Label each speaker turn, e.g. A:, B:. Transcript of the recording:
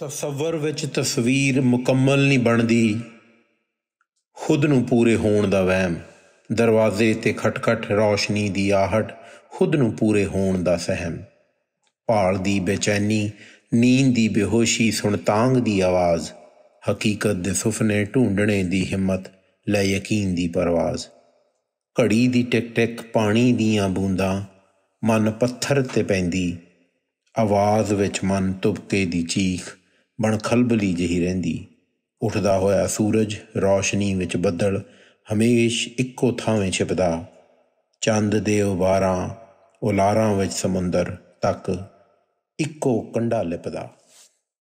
A: ਤਸਵਰ ਵਿੱਚ ਤਸਵੀਰ ਮੁਕੰਮਲ ਨਹੀਂ ਬਣਦੀ ਖੁਦ ਨੂੰ ਪੂਰੇ ਹੋਣ ਦਾ ਵਹਿਮ ਦਰਵਾਜ਼ੇ ਤੇ ਖਟਖਟ ਰੌਸ਼ਨੀ ਦੀ ਆਹਟ ਖੁਦ ਨੂੰ ਪੂਰੇ ਹੋਣ ਦਾ ਸਹਿਮ ਭਾਲ ਦੀ ਬੇਚੈਨੀ ਨੀਂਦ ਦੀ ਬੇਹੋਸ਼ੀ ਸੁਣ ਤਾਂਗ ਦੀ ਆਵਾਜ਼ ਹਕੀਕਤ ਦੇ ਸੁਪਨੇ ਢੂੰਡਣੇ ਦੀ ਹਿੰਮਤ ਲੈ ਯਕੀਨ ਦੀ ਪਰਵਾਜ਼ ਘੜੀ ਦੀ ਟਿਕ ਟਿਕ ਪਾਣੀ ਦੀਆਂ ਬੂੰਦਾਂ ਮਨ ਪੱਥਰ ਤੇ ਪੈਂਦੀ ਆਵਾਜ਼ ਵਿੱਚ ਮਨ ਤੁਪਕੇ ਦੀ ਚੀਖ ਬਣ ਖਲਬਲੀ ਜਹੀ ਰਹਿੰਦੀ ਉੱਠਦਾ ਹੋਇਆ ਸੂਰਜ ਰੌਸ਼ਨੀ ਵਿੱਚ ਬੱਦਲ ਹਮੇਸ਼ ਇੱਕੋ ਥਾਂਵੇਂ ਛਿਪਦਾ ਚੰਦ ਦੇ ਉਬਾਰਾਂ ਉਲਾਰਾਂ ਵਿੱਚ ਸਮੁੰਦਰ ਤੱਕ ਇੱਕੋ ਕੰਡਾ ਲਿਪਦਾ